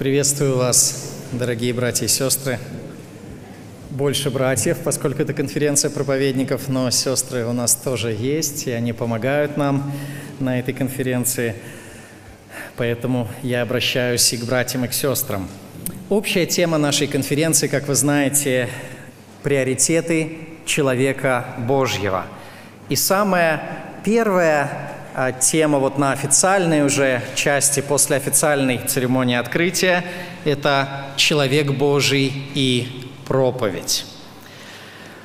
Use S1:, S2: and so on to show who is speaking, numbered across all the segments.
S1: Приветствую вас, дорогие братья и сестры. Больше братьев, поскольку это конференция проповедников, но сестры у нас тоже есть, и они помогают нам на этой конференции. Поэтому я обращаюсь и к братьям, и к сестрам. Общая тема нашей конференции, как вы знаете, приоритеты человека Божьего. И самое первое, а, тема вот на официальной уже части, после официальной церемонии открытия, это «Человек Божий и проповедь».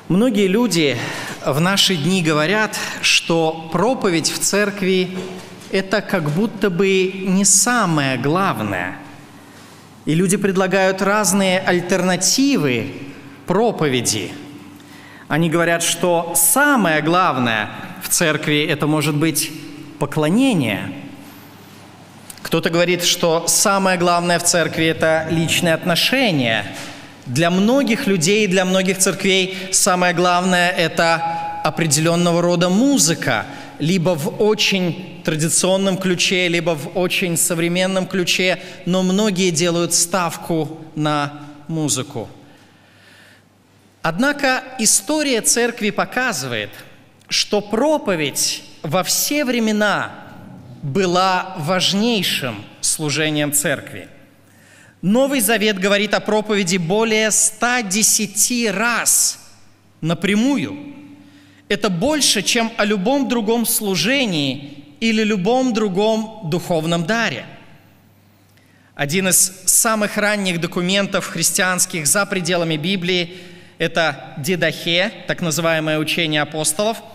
S1: Многие люди в наши дни говорят, что проповедь в церкви – это как будто бы не самое главное. И люди предлагают разные альтернативы проповеди. Они говорят, что самое главное в церкви – это может быть поклонения. Кто-то говорит, что самое главное в церкви – это личные отношения. Для многих людей, и для многих церквей самое главное – это определенного рода музыка, либо в очень традиционном ключе, либо в очень современном ключе, но многие делают ставку на музыку. Однако история церкви показывает, что проповедь во все времена была важнейшим служением церкви. Новый Завет говорит о проповеди более 110 раз напрямую. Это больше, чем о любом другом служении или любом другом духовном даре. Один из самых ранних документов христианских за пределами Библии – это Дедахе, так называемое учение апостолов –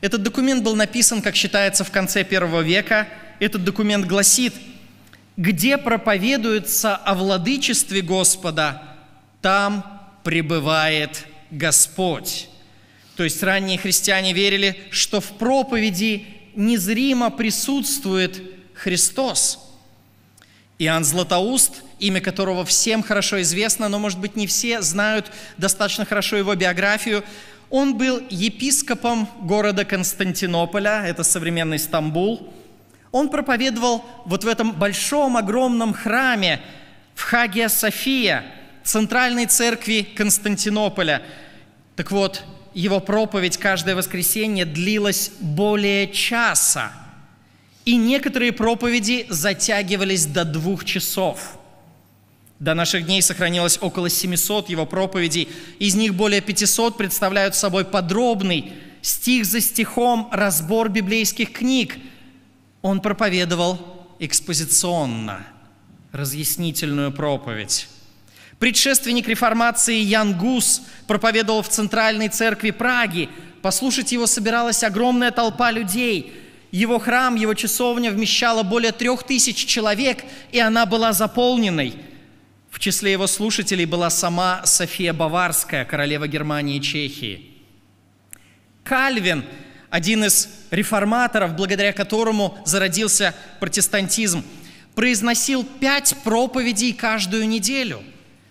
S1: этот документ был написан, как считается, в конце первого века. Этот документ гласит, где проповедуется о владычестве Господа, там пребывает Господь. То есть ранние христиане верили, что в проповеди незримо присутствует Христос. Иоанн Златоуст, имя которого всем хорошо известно, но, может быть, не все знают достаточно хорошо его биографию, он был епископом города Константинополя, это современный Стамбул. Он проповедовал вот в этом большом, огромном храме в Хагия София, центральной церкви Константинополя. Так вот, его проповедь каждое воскресенье длилась более часа. И некоторые проповеди затягивались до двух часов – до наших дней сохранилось около 700 его проповедей, из них более 500 представляют собой подробный, стих за стихом, разбор библейских книг. Он проповедовал экспозиционно, разъяснительную проповедь. Предшественник реформации Ян Гус проповедовал в Центральной церкви Праги. Послушать его собиралась огромная толпа людей. Его храм, его часовня вмещала более трех тысяч человек, и она была заполненной – в числе его слушателей была сама София Баварская, королева Германии и Чехии. Кальвин, один из реформаторов, благодаря которому зародился протестантизм, произносил пять проповедей каждую неделю.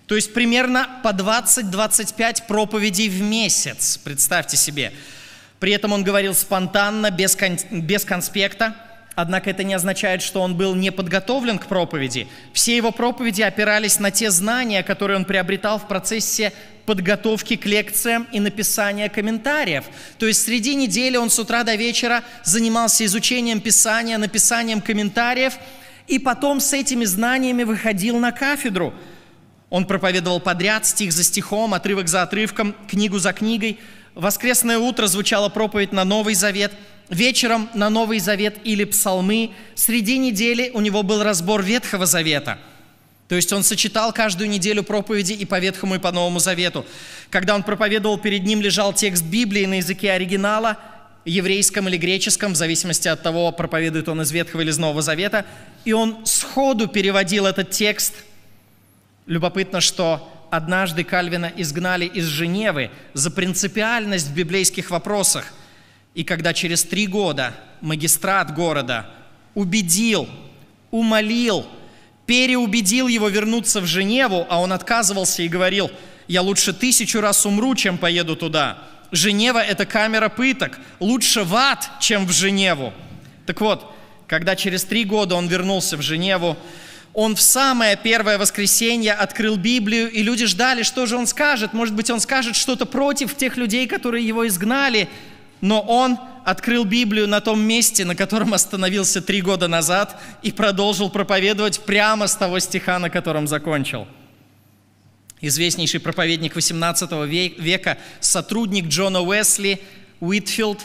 S1: То есть примерно по 20-25 проповедей в месяц, представьте себе. При этом он говорил спонтанно, без, кон- без конспекта – Однако это не означает, что он был не подготовлен к проповеди. Все его проповеди опирались на те знания, которые он приобретал в процессе подготовки к лекциям и написания комментариев. То есть среди недели он с утра до вечера занимался изучением Писания, написанием комментариев, и потом с этими знаниями выходил на кафедру. Он проповедовал подряд, стих за стихом, отрывок за отрывком, книгу за книгой. Воскресное утро звучала проповедь на Новый Завет – вечером на Новый Завет или псалмы. Среди недели у него был разбор Ветхого Завета – то есть он сочетал каждую неделю проповеди и по Ветхому, и по Новому Завету. Когда он проповедовал, перед ним лежал текст Библии на языке оригинала, еврейском или греческом, в зависимости от того, проповедует он из Ветхого или из Нового Завета. И он сходу переводил этот текст. Любопытно, что однажды Кальвина изгнали из Женевы за принципиальность в библейских вопросах – и когда через три года магистрат города убедил, умолил, переубедил его вернуться в Женеву, а он отказывался и говорил, я лучше тысячу раз умру, чем поеду туда. Женева – это камера пыток. Лучше в ад, чем в Женеву. Так вот, когда через три года он вернулся в Женеву, он в самое первое воскресенье открыл Библию, и люди ждали, что же он скажет. Может быть, он скажет что-то против тех людей, которые его изгнали но он открыл Библию на том месте, на котором остановился три года назад, и продолжил проповедовать прямо с того стиха, на котором закончил. Известнейший проповедник XVIII века, сотрудник Джона Уэсли, Уитфилд,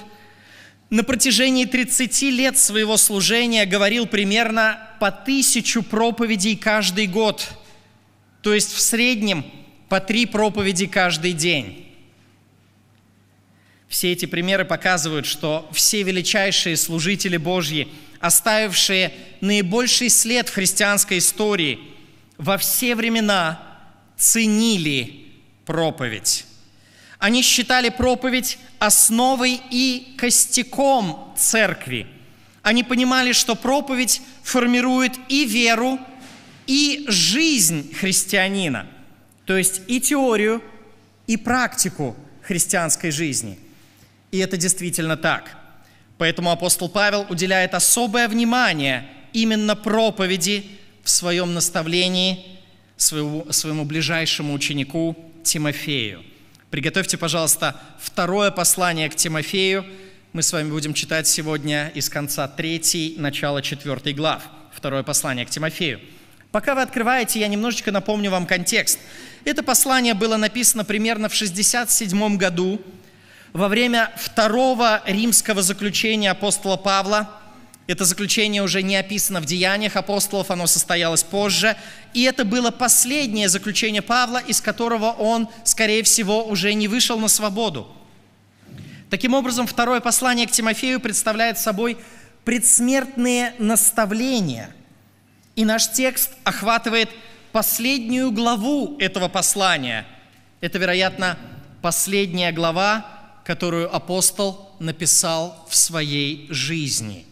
S1: на протяжении 30 лет своего служения говорил примерно по тысячу проповедей каждый год, то есть в среднем по три проповеди каждый день. Все эти примеры показывают, что все величайшие служители Божьи, оставившие наибольший след в христианской истории, во все времена ценили проповедь. Они считали проповедь основой и костяком церкви. Они понимали, что проповедь формирует и веру, и жизнь христианина, то есть и теорию, и практику христианской жизни – и это действительно так. Поэтому апостол Павел уделяет особое внимание именно проповеди в своем наставлении своему, своему ближайшему ученику Тимофею. Приготовьте, пожалуйста, второе послание к Тимофею. Мы с вами будем читать сегодня из конца 3, начала 4 глав. Второе послание к Тимофею. Пока вы открываете, я немножечко напомню вам контекст. Это послание было написано примерно в 67 году во время второго римского заключения апостола Павла. Это заключение уже не описано в деяниях апостолов, оно состоялось позже. И это было последнее заключение Павла, из которого он, скорее всего, уже не вышел на свободу. Таким образом, второе послание к Тимофею представляет собой предсмертные наставления. И наш текст охватывает последнюю главу этого послания. Это, вероятно, последняя глава, которую апостол написал в своей жизни.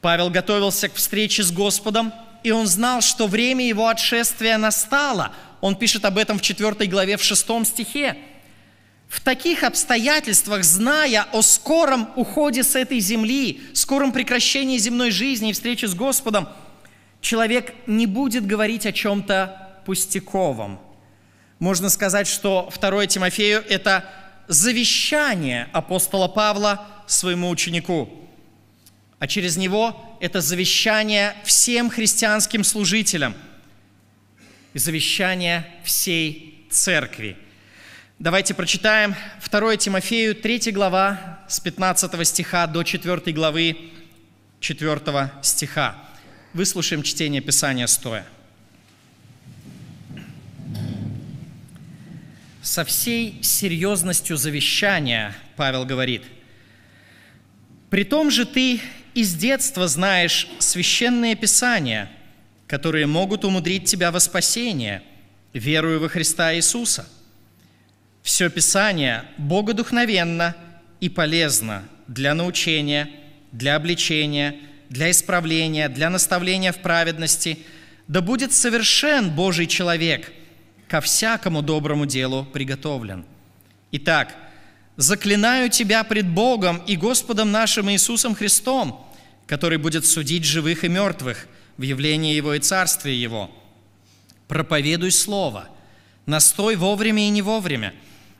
S1: Павел готовился к встрече с Господом, и он знал, что время его отшествия настало. Он пишет об этом в 4 главе, в 6 стихе. В таких обстоятельствах, зная о скором уходе с этой земли, скором прекращении земной жизни и встрече с Господом, человек не будет говорить о чем-то пустяковом. Можно сказать, что 2 Тимофею – это завещание апостола Павла своему ученику. А через него это завещание всем христианским служителям и завещание всей церкви. Давайте прочитаем 2 Тимофею 3 глава с 15 стиха до 4 главы 4 стиха. Выслушаем чтение Писания стоя. со всей серьезностью завещания, Павел говорит, «При том же ты из детства знаешь священные писания, которые могут умудрить тебя во спасение, веруя во Христа Иисуса. Все Писание богодухновенно и полезно для научения, для обличения, для исправления, для наставления в праведности, да будет совершен Божий человек – ко всякому доброму делу приготовлен. Итак, заклинаю тебя пред Богом и Господом нашим Иисусом Христом, который будет судить живых и мертвых в явлении Его и Царстве Его. Проповедуй Слово, настой вовремя и не вовремя,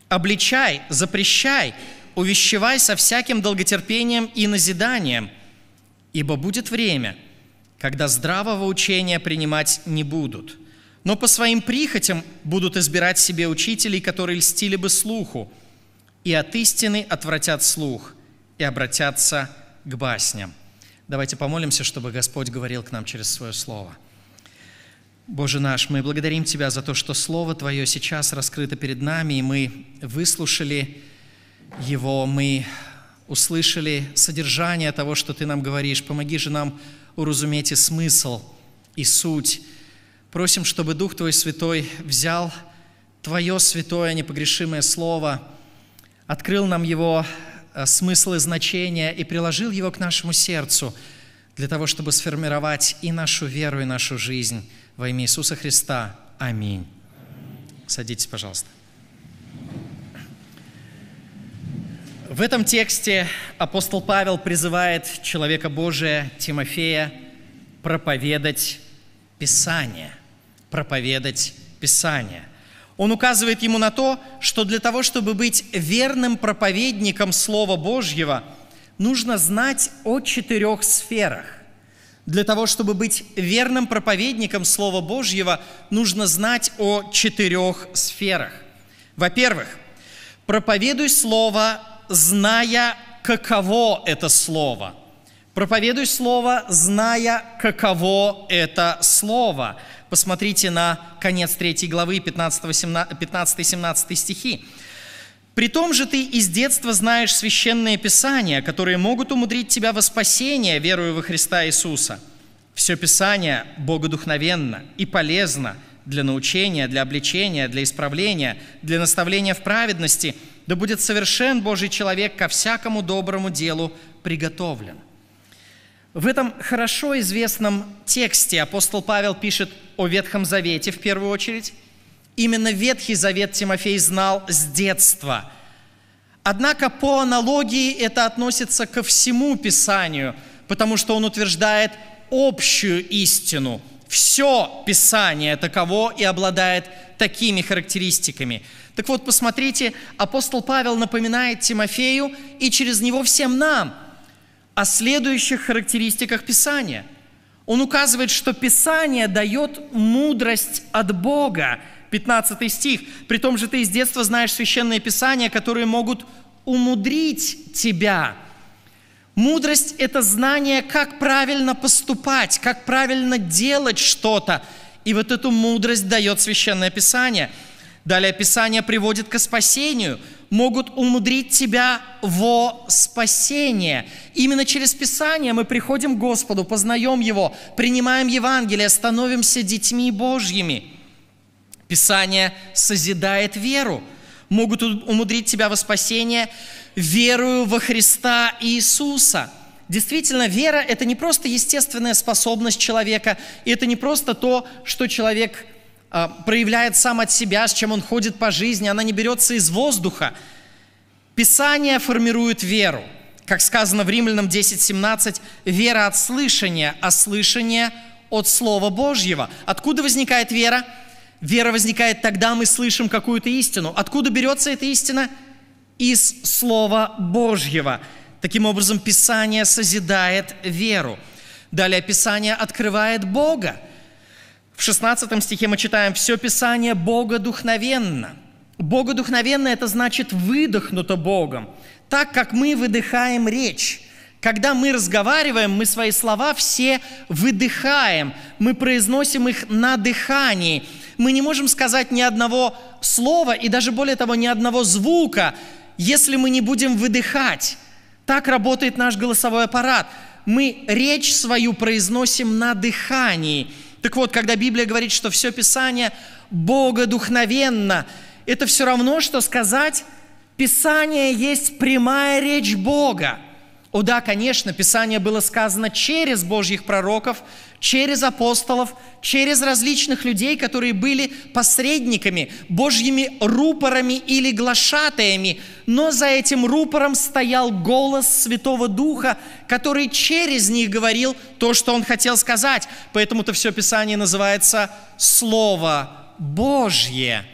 S1: обличай, запрещай, увещевай со всяким долготерпением и назиданием, ибо будет время, когда здравого учения принимать не будут – но по своим прихотям будут избирать себе учителей, которые льстили бы слуху, и от истины отвратят слух и обратятся к басням. Давайте помолимся, чтобы Господь говорил к нам через Свое Слово. Боже наш, мы благодарим Тебя за то, что Слово Твое сейчас раскрыто перед нами, и мы выслушали его, мы услышали содержание того, что Ты нам говоришь. Помоги же нам уразуметь и смысл, и суть, Просим, чтобы Дух Твой Святой взял Твое святое непогрешимое Слово, открыл нам его э, смысл и значение и приложил его к нашему сердцу для того, чтобы сформировать и нашу веру, и нашу жизнь во имя Иисуса Христа. Аминь. Садитесь, пожалуйста. В этом тексте апостол Павел призывает человека Божия Тимофея проповедать Писание – проповедать Писание. Он указывает ему на то, что для того, чтобы быть верным проповедником Слова Божьего, нужно знать о четырех сферах. Для того, чтобы быть верным проповедником Слова Божьего, нужно знать о четырех сферах. Во-первых, проповедуй Слово, зная, каково это Слово – Проповедуй Слово, зная, каково это Слово. Посмотрите на конец 3 главы, 15-17 стихи. «При том же ты из детства знаешь священные писания, которые могут умудрить тебя во спасение, веруя во Христа Иисуса. Все писание богодухновенно и полезно для научения, для обличения, для исправления, для наставления в праведности, да будет совершен Божий человек ко всякому доброму делу приготовлен». В этом хорошо известном тексте апостол Павел пишет о Ветхом Завете в первую очередь. Именно Ветхий Завет Тимофей знал с детства. Однако по аналогии это относится ко всему Писанию, потому что он утверждает общую истину. Все Писание таково и обладает такими характеристиками. Так вот, посмотрите, апостол Павел напоминает Тимофею и через него всем нам – о следующих характеристиках Писания. Он указывает, что Писание дает мудрость от Бога. 15 стих. «При том же ты с детства знаешь священные писания, которые могут умудрить тебя». Мудрость – это знание, как правильно поступать, как правильно делать что-то. И вот эту мудрость дает Священное Писание. Далее Писание приводит к спасению – могут умудрить тебя во спасение. Именно через Писание мы приходим к Господу, познаем Его, принимаем Евангелие, становимся детьми Божьими. Писание созидает веру. Могут умудрить тебя во спасение верую во Христа Иисуса – Действительно, вера – это не просто естественная способность человека, и это не просто то, что человек а, проявляет сам от себя, с чем он ходит по жизни, она не берется из воздуха. Писание формирует веру. Как сказано в Римлянам 10.17, вера от слышания, а слышание от Слова Божьего. Откуда возникает вера? Вера возникает тогда, мы слышим какую-то истину. Откуда берется эта истина? Из Слова Божьего. Таким образом, Писание созидает веру. Далее Писание открывает Бога. В 16 стихе мы читаем «Все Писание Богодухновенно». Богодухновенно – это значит «выдохнуто Богом», так как мы выдыхаем речь. Когда мы разговариваем, мы свои слова все выдыхаем, мы произносим их на дыхании. Мы не можем сказать ни одного слова и даже более того, ни одного звука, если мы не будем выдыхать. Так работает наш голосовой аппарат. Мы речь свою произносим на дыхании – так вот, когда Библия говорит, что все Писание богодухновенно, это все равно, что сказать, Писание есть прямая речь Бога – о да, конечно, Писание было сказано через Божьих пророков, через апостолов, через различных людей, которые были посредниками, Божьими рупорами или глашатаями, но за этим рупором стоял голос Святого Духа, который через них говорил то, что он хотел сказать. Поэтому-то все Писание называется «Слово Божье».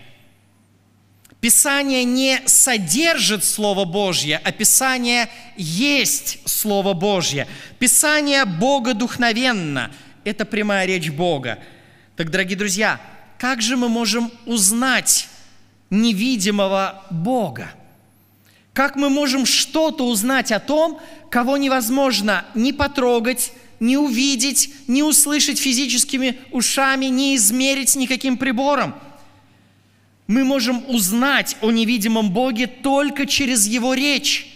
S1: Писание не содержит Слово Божье, а Писание есть Слово Божье. Писание Бога духновенно. Это прямая речь Бога. Так, дорогие друзья, как же мы можем узнать невидимого Бога? Как мы можем что-то узнать о том, кого невозможно ни потрогать, не увидеть, не услышать физическими ушами, не измерить никаким прибором – мы можем узнать о невидимом Боге только через Его речь.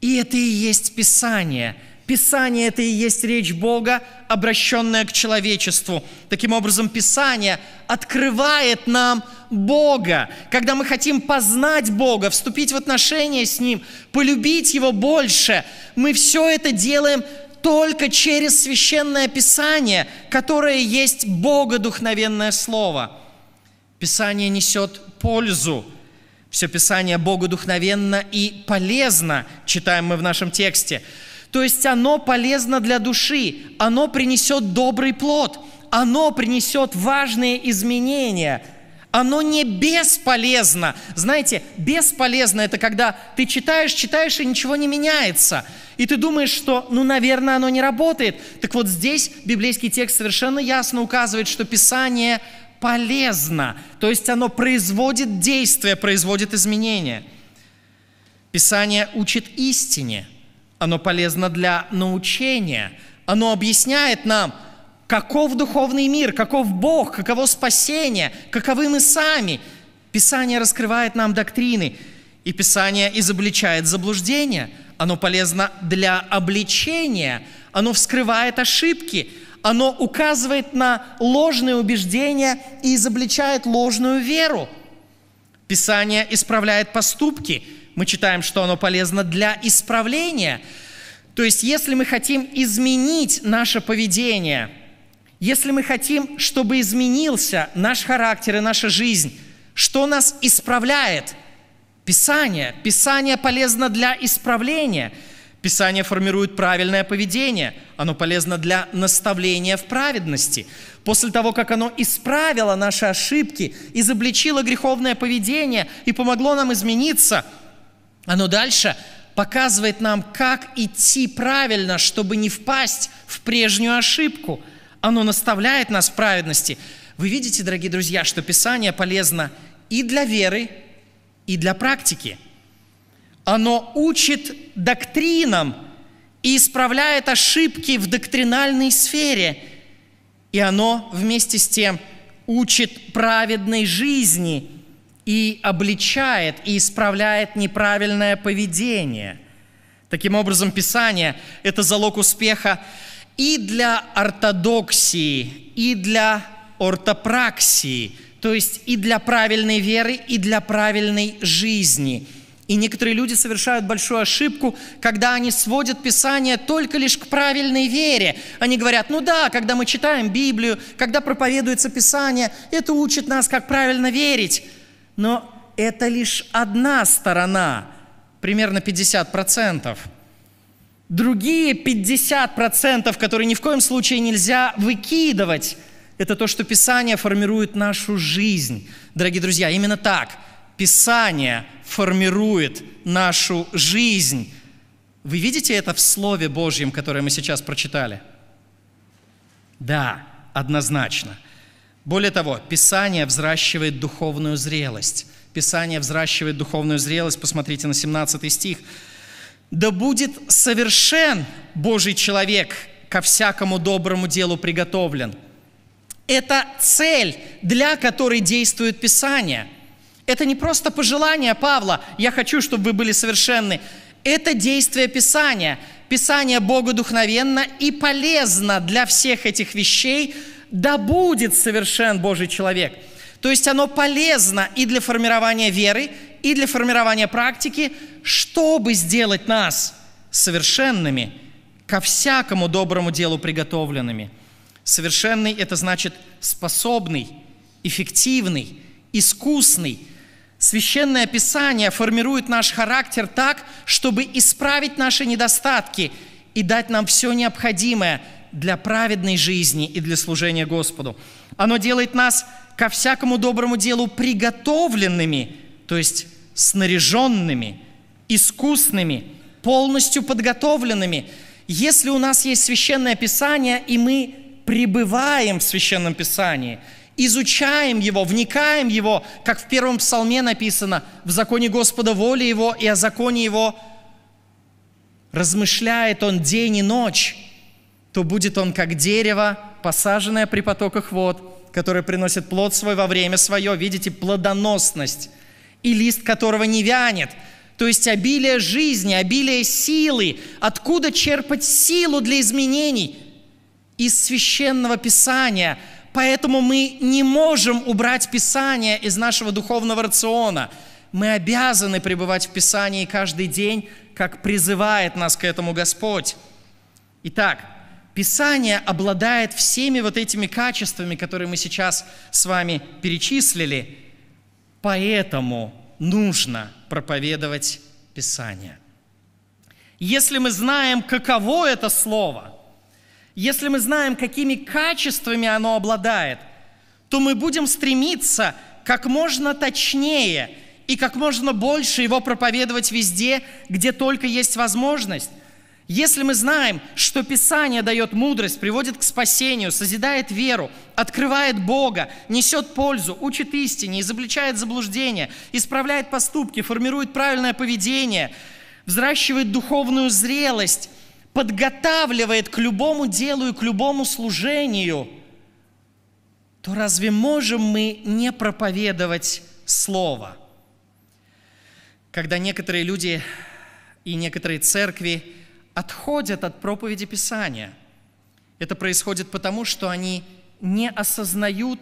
S1: И это и есть Писание. Писание – это и есть речь Бога, обращенная к человечеству. Таким образом, Писание открывает нам Бога. Когда мы хотим познать Бога, вступить в отношения с Ним, полюбить Его больше, мы все это делаем только через священное Писание, которое есть Богодухновенное Слово – Писание несет пользу. Все Писание Богодухновенно и полезно, читаем мы в нашем тексте. То есть оно полезно для души, оно принесет добрый плод, оно принесет важные изменения – оно не бесполезно. Знаете, бесполезно это когда ты читаешь, читаешь и ничего не меняется. И ты думаешь, что, ну, наверное, оно не работает. Так вот здесь библейский текст совершенно ясно указывает, что Писание полезно, то есть оно производит действие, производит изменения. Писание учит истине, оно полезно для научения, оно объясняет нам, каков духовный мир, каков Бог, каково спасение, каковы мы сами. Писание раскрывает нам доктрины, и Писание изобличает заблуждение. Оно полезно для обличения, оно вскрывает ошибки, оно указывает на ложные убеждения и изобличает ложную веру. Писание исправляет поступки. Мы читаем, что оно полезно для исправления. То есть, если мы хотим изменить наше поведение, если мы хотим, чтобы изменился наш характер и наша жизнь, что нас исправляет? Писание. Писание полезно для исправления – Писание формирует правильное поведение. Оно полезно для наставления в праведности. После того, как оно исправило наши ошибки, изобличило греховное поведение и помогло нам измениться, оно дальше показывает нам, как идти правильно, чтобы не впасть в прежнюю ошибку. Оно наставляет нас в праведности. Вы видите, дорогие друзья, что Писание полезно и для веры, и для практики – оно учит доктринам и исправляет ошибки в доктринальной сфере. И оно вместе с тем учит праведной жизни и обличает и исправляет неправильное поведение. Таким образом, Писание – это залог успеха и для ортодоксии, и для ортопраксии, то есть и для правильной веры, и для правильной жизни – и некоторые люди совершают большую ошибку, когда они сводят Писание только лишь к правильной вере. Они говорят, ну да, когда мы читаем Библию, когда проповедуется Писание, это учит нас, как правильно верить. Но это лишь одна сторона, примерно 50%. Другие 50%, которые ни в коем случае нельзя выкидывать, это то, что Писание формирует нашу жизнь. Дорогие друзья, именно так. Писание – формирует нашу жизнь. Вы видите это в Слове Божьем, которое мы сейчас прочитали? Да, однозначно. Более того, Писание взращивает духовную зрелость. Писание взращивает духовную зрелость. Посмотрите на 17 стих. «Да будет совершен Божий человек, ко всякому доброму делу приготовлен». Это цель, для которой действует Писание. Это не просто пожелание Павла, я хочу, чтобы вы были совершенны. Это действие Писания. Писание Богу духовенно и полезно для всех этих вещей, да будет совершен Божий человек. То есть оно полезно и для формирования веры, и для формирования практики, чтобы сделать нас совершенными, ко всякому доброму делу приготовленными. Совершенный – это значит способный, эффективный, искусный – Священное Писание формирует наш характер так, чтобы исправить наши недостатки и дать нам все необходимое для праведной жизни и для служения Господу. Оно делает нас ко всякому доброму делу приготовленными, то есть снаряженными, искусными, полностью подготовленными. Если у нас есть священное писание, и мы пребываем в священном писании – изучаем Его, вникаем Его, как в первом псалме написано, в законе Господа воли Его и о законе Его размышляет Он день и ночь, то будет Он как дерево, посаженное при потоках вод, которое приносит плод свой во время свое, видите, плодоносность, и лист которого не вянет, то есть обилие жизни, обилие силы, откуда черпать силу для изменений – из священного писания, Поэтому мы не можем убрать Писание из нашего духовного рациона. Мы обязаны пребывать в Писании каждый день, как призывает нас к этому Господь. Итак, Писание обладает всеми вот этими качествами, которые мы сейчас с вами перечислили. Поэтому нужно проповедовать Писание. Если мы знаем, каково это слово – если мы знаем, какими качествами оно обладает, то мы будем стремиться как можно точнее и как можно больше его проповедовать везде, где только есть возможность. Если мы знаем, что Писание дает мудрость, приводит к спасению, созидает веру, открывает Бога, несет пользу, учит истине, изобличает заблуждение, исправляет поступки, формирует правильное поведение, взращивает духовную зрелость – подготавливает к любому делу и к любому служению, то разве можем мы не проповедовать Слово? Когда некоторые люди и некоторые церкви отходят от проповеди Писания, это происходит потому, что они не осознают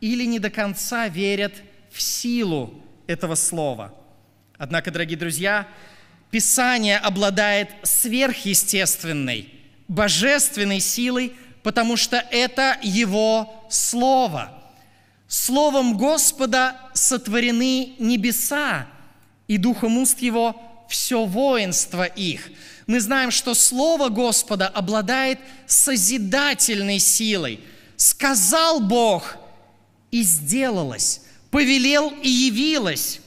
S1: или не до конца верят в силу этого слова. Однако, дорогие друзья, Писание обладает сверхъестественной, божественной силой, потому что это Его Слово. Словом Господа сотворены небеса, и духом уст Его все воинство их. Мы знаем, что Слово Господа обладает созидательной силой. Сказал Бог, и сделалось, повелел и явилось.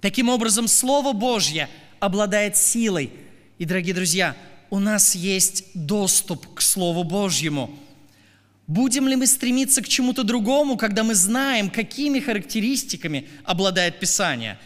S1: Таким образом, Слово Божье – обладает силой. И, дорогие друзья, у нас есть доступ к Слову Божьему. Будем ли мы стремиться к чему-то другому, когда мы знаем, какими характеристиками обладает Писание?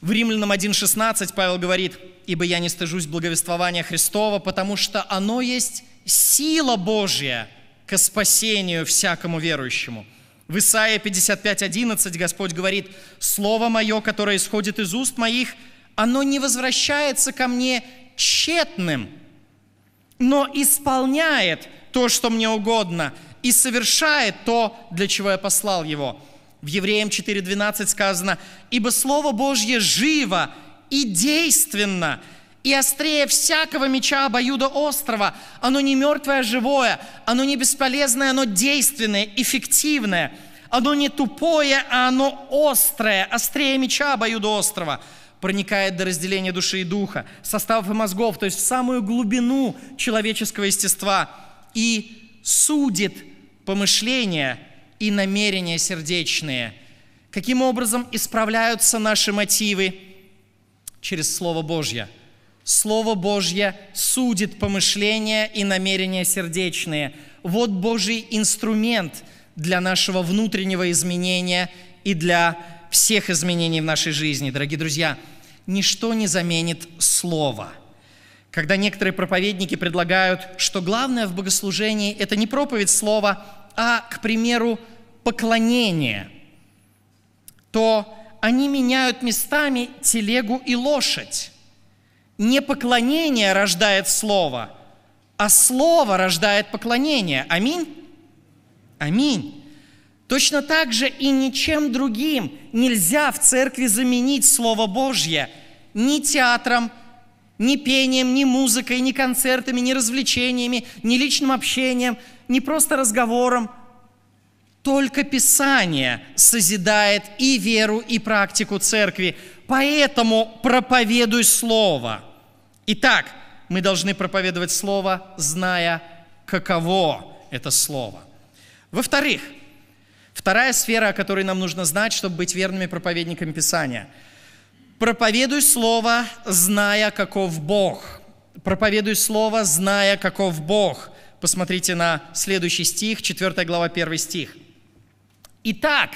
S1: В Римлянам 1.16 Павел говорит, «Ибо я не стыжусь благовествования Христова, потому что оно есть сила Божья к спасению всякому верующему». В Исаии 55.11 Господь говорит, «Слово мое, которое исходит из уст моих, оно не возвращается ко мне тщетным, но исполняет то, что мне угодно, и совершает то, для чего я послал его. В Евреям 4.12 сказано, «Ибо Слово Божье живо и действенно, и острее всякого меча обоюда острова. Оно не мертвое, а живое. Оно не бесполезное, оно действенное, эффективное. Оно не тупое, а оно острое, острее меча обоюда острова проникает до разделения души и духа, составов и мозгов, то есть в самую глубину человеческого естества, и судит помышления и намерения сердечные. Каким образом исправляются наши мотивы? Через Слово Божье. Слово Божье судит помышления и намерения сердечные. Вот Божий инструмент для нашего внутреннего изменения и для всех изменений в нашей жизни, дорогие друзья, ничто не заменит слово. Когда некоторые проповедники предлагают, что главное в богослужении – это не проповедь слова, а, к примеру, поклонение, то они меняют местами телегу и лошадь. Не поклонение рождает слово, а слово рождает поклонение. Аминь? Аминь. Точно так же и ничем другим нельзя в церкви заменить Слово Божье ни театром, ни пением, ни музыкой, ни концертами, ни развлечениями, ни личным общением, ни просто разговором. Только Писание созидает и веру, и практику церкви. Поэтому проповедуй Слово. Итак, мы должны проповедовать Слово, зная, каково это Слово. Во-вторых, Вторая сфера, о которой нам нужно знать, чтобы быть верными проповедниками Писания. Проповедуй Слово, зная, каков Бог. Проповедуй Слово, зная, каков Бог. Посмотрите на следующий стих, 4 глава, 1 стих. Итак,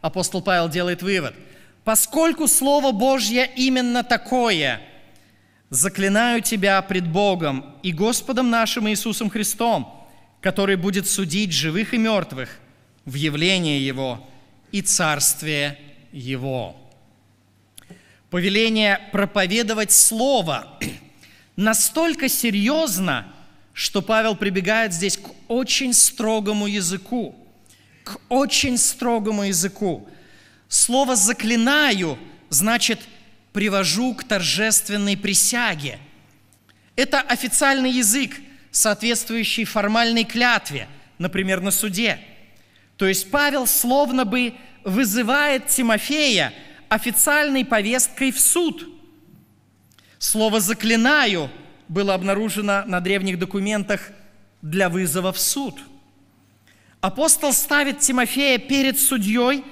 S1: апостол Павел делает вывод, поскольку Слово Божье именно такое, заклинаю тебя пред Богом и Господом нашим Иисусом Христом, который будет судить живых и мертвых – в явление Его и царствие Его. Повеление проповедовать Слово настолько серьезно, что Павел прибегает здесь к очень строгому языку. К очень строгому языку. Слово «заклинаю» значит «привожу к торжественной присяге». Это официальный язык, соответствующий формальной клятве, например, на суде – то есть Павел словно бы вызывает Тимофея официальной повесткой в суд. Слово «заклинаю» было обнаружено на древних документах для вызова в суд. Апостол ставит Тимофея перед судьей,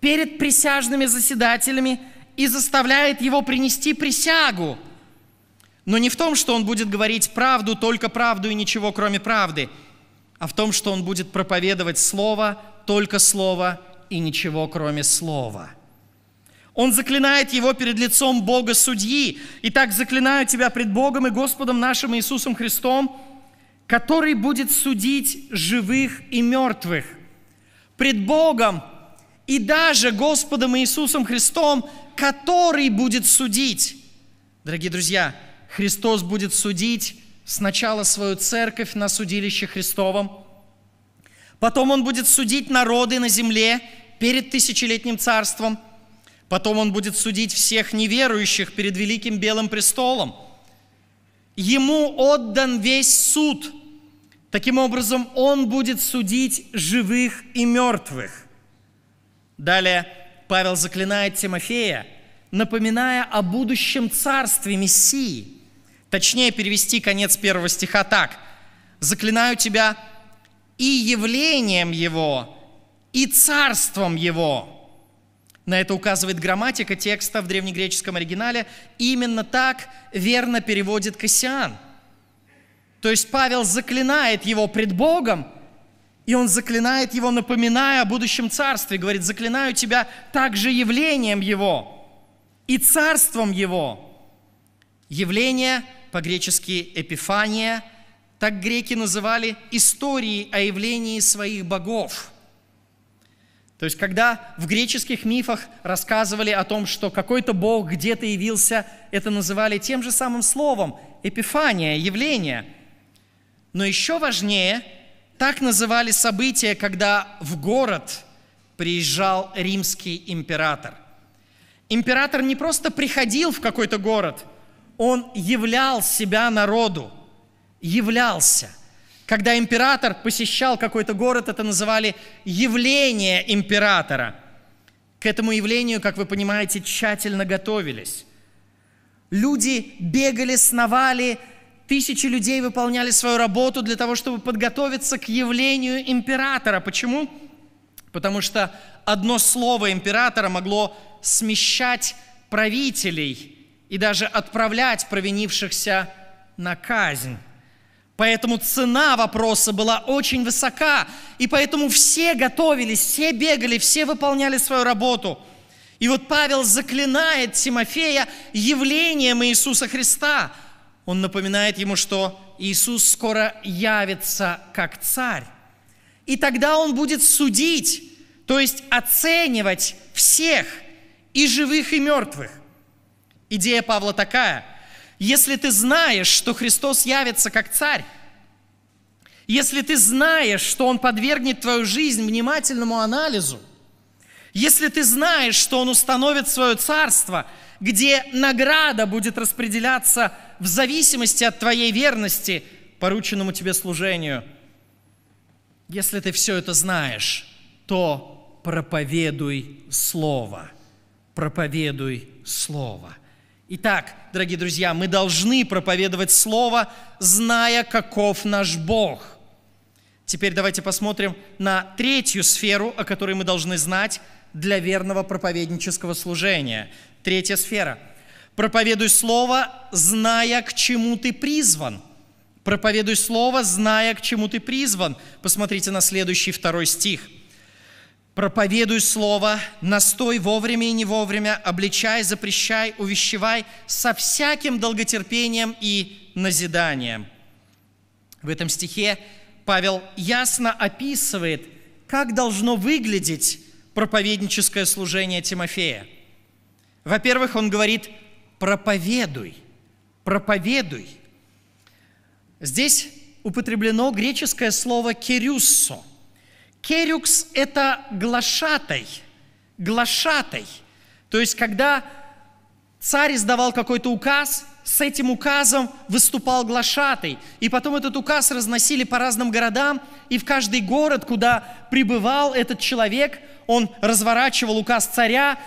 S1: перед присяжными заседателями и заставляет его принести присягу. Но не в том, что он будет говорить правду, только правду и ничего, кроме правды – а в том, что он будет проповедовать Слово, только Слово и ничего, кроме Слова. Он заклинает его перед лицом Бога Судьи. И так заклинаю тебя пред Богом и Господом нашим Иисусом Христом, который будет судить живых и мертвых. Пред Богом и даже Господом Иисусом Христом, который будет судить. Дорогие друзья, Христос будет судить сначала свою церковь на судилище Христовом, потом он будет судить народы на земле перед тысячелетним царством, потом он будет судить всех неверующих перед великим белым престолом. Ему отдан весь суд. Таким образом, он будет судить живых и мертвых. Далее Павел заклинает Тимофея, напоминая о будущем царстве Мессии – Точнее перевести конец первого стиха так. «Заклинаю тебя и явлением его, и царством его». На это указывает грамматика текста в древнегреческом оригинале. Именно так верно переводит Кассиан. То есть Павел заклинает его пред Богом, и он заклинает его, напоминая о будущем царстве. Говорит, заклинаю тебя также явлением его и царством его. Явление – по-гречески «эпифания», так греки называли истории о явлении своих богов. То есть, когда в греческих мифах рассказывали о том, что какой-то бог где-то явился, это называли тем же самым словом – эпифания, явление. Но еще важнее, так называли события, когда в город приезжал римский император. Император не просто приходил в какой-то город – он являл себя народу, являлся. Когда император посещал какой-то город, это называли явление императора. К этому явлению, как вы понимаете, тщательно готовились. Люди бегали, сновали, тысячи людей выполняли свою работу для того, чтобы подготовиться к явлению императора. Почему? Потому что одно слово императора могло смещать правителей – и даже отправлять провинившихся на казнь. Поэтому цена вопроса была очень высока, и поэтому все готовились, все бегали, все выполняли свою работу. И вот Павел заклинает Тимофея явлением Иисуса Христа. Он напоминает ему, что Иисус скоро явится как царь. И тогда он будет судить, то есть оценивать всех, и живых, и мертвых. Идея Павла такая. Если ты знаешь, что Христос явится как царь, если ты знаешь, что Он подвергнет твою жизнь внимательному анализу, если ты знаешь, что Он установит свое царство, где награда будет распределяться в зависимости от твоей верности, порученному тебе служению, если ты все это знаешь, то проповедуй Слово. Проповедуй Слово. Итак, дорогие друзья, мы должны проповедовать Слово, зная, каков наш Бог. Теперь давайте посмотрим на третью сферу, о которой мы должны знать для верного проповеднического служения. Третья сфера. Проповедуй Слово, зная, к чему ты призван. Проповедуй Слово, зная, к чему ты призван. Посмотрите на следующий второй стих – проповедуй слово, настой вовремя и не вовремя, обличай, запрещай, увещевай со всяким долготерпением и назиданием. В этом стихе Павел ясно описывает, как должно выглядеть проповедническое служение Тимофея. Во-первых, он говорит «проповедуй», «проповедуй». Здесь употреблено греческое слово «керюссо», Керюкс – это глашатай, глашатай. То есть, когда царь издавал какой-то указ, с этим указом выступал глашатай, И потом этот указ разносили по разным городам, и в каждый город, куда прибывал этот человек, он разворачивал указ царя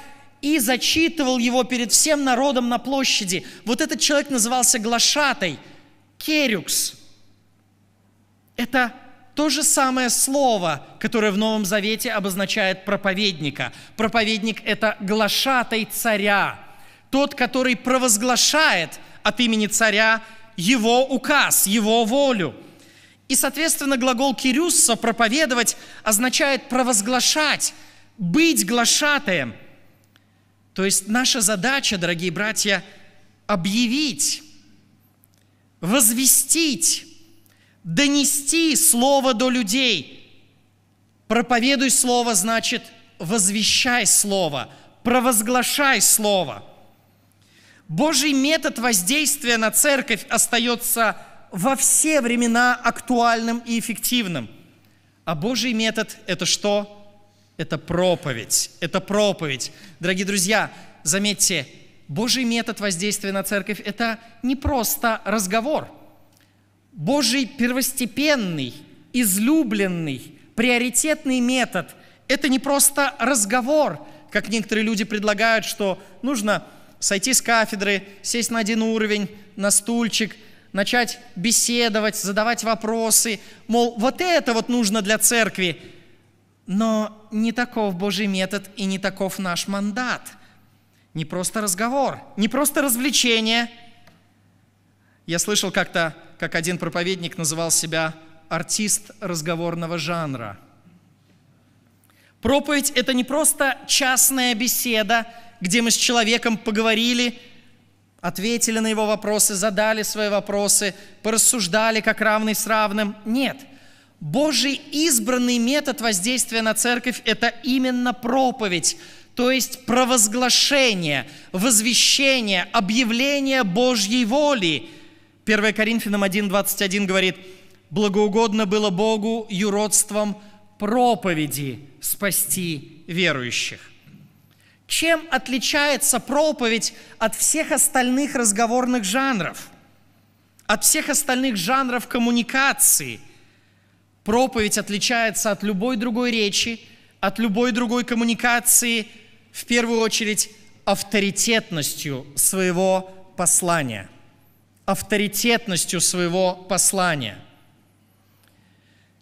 S1: и зачитывал его перед всем народом на площади. Вот этот человек назывался глашатай. керюкс. Это то же самое слово, которое в Новом Завете обозначает проповедника. Проповедник – это глашатай царя, тот, который провозглашает от имени царя его указ, его волю. И, соответственно, глагол «кирюсса» – проповедовать означает провозглашать, быть глашатаем. То есть наша задача, дорогие братья, объявить, возвестить, донести Слово до людей. Проповедуй Слово значит возвещай Слово, провозглашай Слово. Божий метод воздействия на церковь остается во все времена актуальным и эффективным. А Божий метод – это что? Это проповедь. Это проповедь. Дорогие друзья, заметьте, Божий метод воздействия на церковь – это не просто разговор – Божий первостепенный, излюбленный, приоритетный метод – это не просто разговор, как некоторые люди предлагают, что нужно сойти с кафедры, сесть на один уровень, на стульчик, начать беседовать, задавать вопросы, мол, вот это вот нужно для церкви. Но не таков Божий метод и не таков наш мандат. Не просто разговор, не просто развлечение. Я слышал как-то как один проповедник называл себя артист разговорного жанра. Проповедь – это не просто частная беседа, где мы с человеком поговорили, ответили на его вопросы, задали свои вопросы, порассуждали как равный с равным. Нет. Божий избранный метод воздействия на церковь – это именно проповедь, то есть провозглашение, возвещение, объявление Божьей воли – 1 Коринфянам 1.21 говорит, «Благоугодно было Богу юродством проповеди спасти верующих». Чем отличается проповедь от всех остальных разговорных жанров, от всех остальных жанров коммуникации? Проповедь отличается от любой другой речи, от любой другой коммуникации, в первую очередь авторитетностью своего послания – авторитетностью своего послания.